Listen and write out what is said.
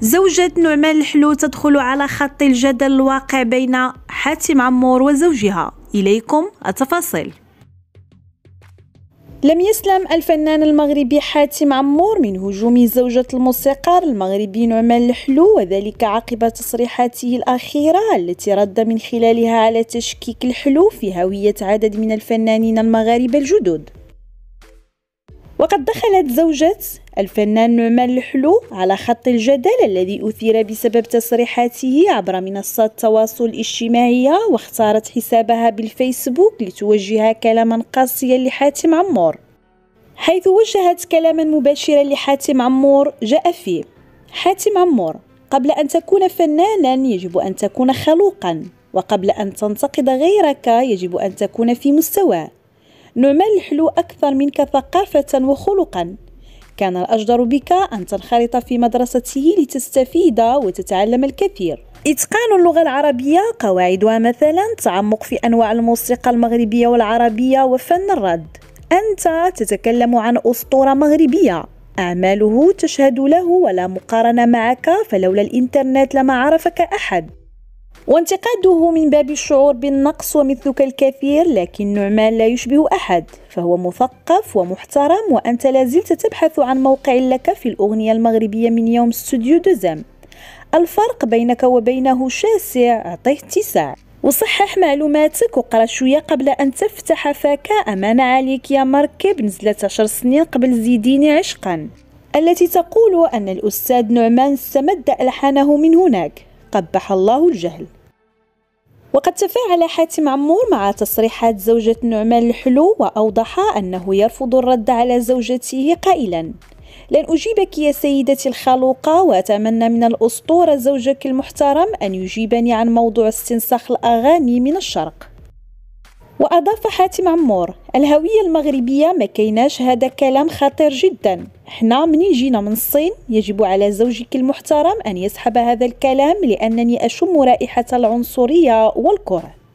زوجة نعمان الحلو تدخل على خط الجدل الواقع بين حاتم عمور وزوجها إليكم التفاصيل لم يسلم الفنان المغربي حاتم عمور من هجوم زوجة الموسيقار المغربي نعمان الحلو وذلك عقب تصريحاته الأخيرة التي رد من خلالها على تشكيك الحلو في هوية عدد من الفنانين المغاربة الجدد وقد دخلت زوجة الفنان نعمان الحلو على خط الجدل الذي أثير بسبب تصريحاته عبر منصات التواصل الاجتماعي واختارت حسابها بالفيسبوك لتوجه كلاما قاسيا لحاتم عمور حيث وجهت كلاما مباشرا لحاتم عمور جاء فيه حاتم عمور قبل أن تكون فنانا يجب أن تكون خلوقا وقبل أن تنتقد غيرك يجب أن تكون في مستواه نعمان الحلو أكثر منك ثقافة وخلقا كان الأجدر بك أن تنخرط في مدرسته لتستفيد وتتعلم الكثير إتقان اللغة العربية قواعدها مثلا تعمق في أنواع الموسيقى المغربية والعربية وفن الرد أنت تتكلم عن أسطورة مغربية أعماله تشهد له ولا مقارنة معك فلولا الإنترنت لما عرفك أحد وانتقاده من باب الشعور بالنقص ومثلك الكثير لكن نعمان لا يشبه أحد فهو مثقف ومحترم وأنت لازلت تبحث عن موقع لك في الأغنية المغربية من يوم استوديو دوزام الفرق بينك وبينه شاسع أعطيه اتساع وصحح معلوماتك وقرا شوية قبل أن تفتح فاك أمان عليك يا مركب نزلت عشر سنين قبل زيديني عشقا التي تقول أن الأستاذ نعمان استمد ألحانه من هناك قبح الله الجهل وقد تفاعل حاتم عمور مع تصريحات زوجة نعمان الحلو وأوضح أنه يرفض الرد على زوجته قائلا لن أجيبك يا سيدتي الخلوقة وأتمنى من الأسطورة زوجك المحترم أن يجيبني عن موضوع استنساخ الأغاني من الشرق وأضاف حاتم عمور الهوية المغربية ما كيناش هذا كلام خطير جدا احنا مني جينا من الصين يجب على زوجك المحترم أن يسحب هذا الكلام لأنني أشم رائحة العنصرية والكره